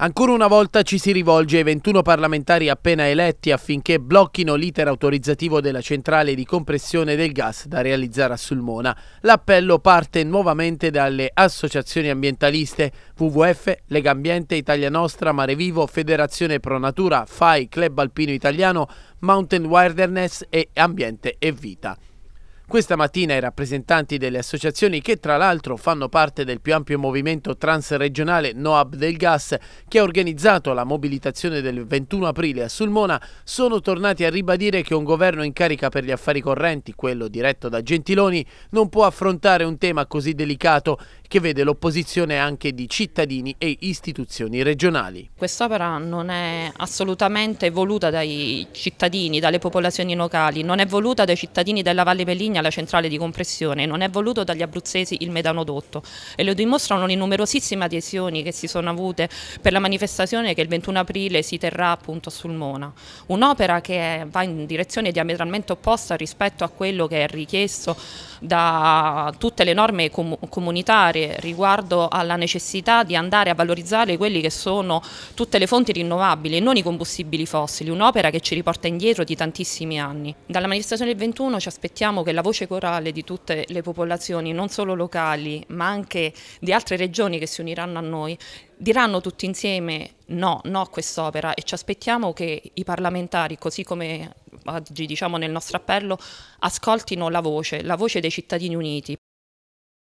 Ancora una volta ci si rivolge ai 21 parlamentari appena eletti affinché blocchino l'iter autorizzativo della centrale di compressione del gas da realizzare a Sulmona. L'appello parte nuovamente dalle associazioni ambientaliste WWF, Lega Ambiente, Italia Nostra, Mare Vivo, Federazione Pro Natura, FAI, Club Alpino Italiano, Mountain Wilderness e Ambiente e Vita. Questa mattina i rappresentanti delle associazioni che tra l'altro fanno parte del più ampio movimento transregionale NoAb del Gas che ha organizzato la mobilitazione del 21 aprile a Sulmona sono tornati a ribadire che un governo in carica per gli affari correnti, quello diretto da Gentiloni, non può affrontare un tema così delicato che vede l'opposizione anche di cittadini e istituzioni regionali. Quest'opera non è assolutamente voluta dai cittadini, dalle popolazioni locali, non è voluta dai cittadini della Valle Pelligna Sardegna la centrale di compressione non è voluto dagli abruzzesi il metanodotto e lo dimostrano le numerosissime adesioni che si sono avute per la manifestazione che il 21 aprile si terrà appunto a Sulmona. Un'opera che va in direzione diametralmente opposta rispetto a quello che è richiesto da tutte le norme comunitarie riguardo alla necessità di andare a valorizzare quelli che sono tutte le fonti rinnovabili e non i combustibili fossili, un'opera che ci riporta indietro di tantissimi anni. Dalla manifestazione del 21 ci aspettiamo che il lavoro voce corale di tutte le popolazioni, non solo locali, ma anche di altre regioni che si uniranno a noi, diranno tutti insieme no, no a quest'opera e ci aspettiamo che i parlamentari, così come oggi diciamo nel nostro appello, ascoltino la voce, la voce dei cittadini uniti,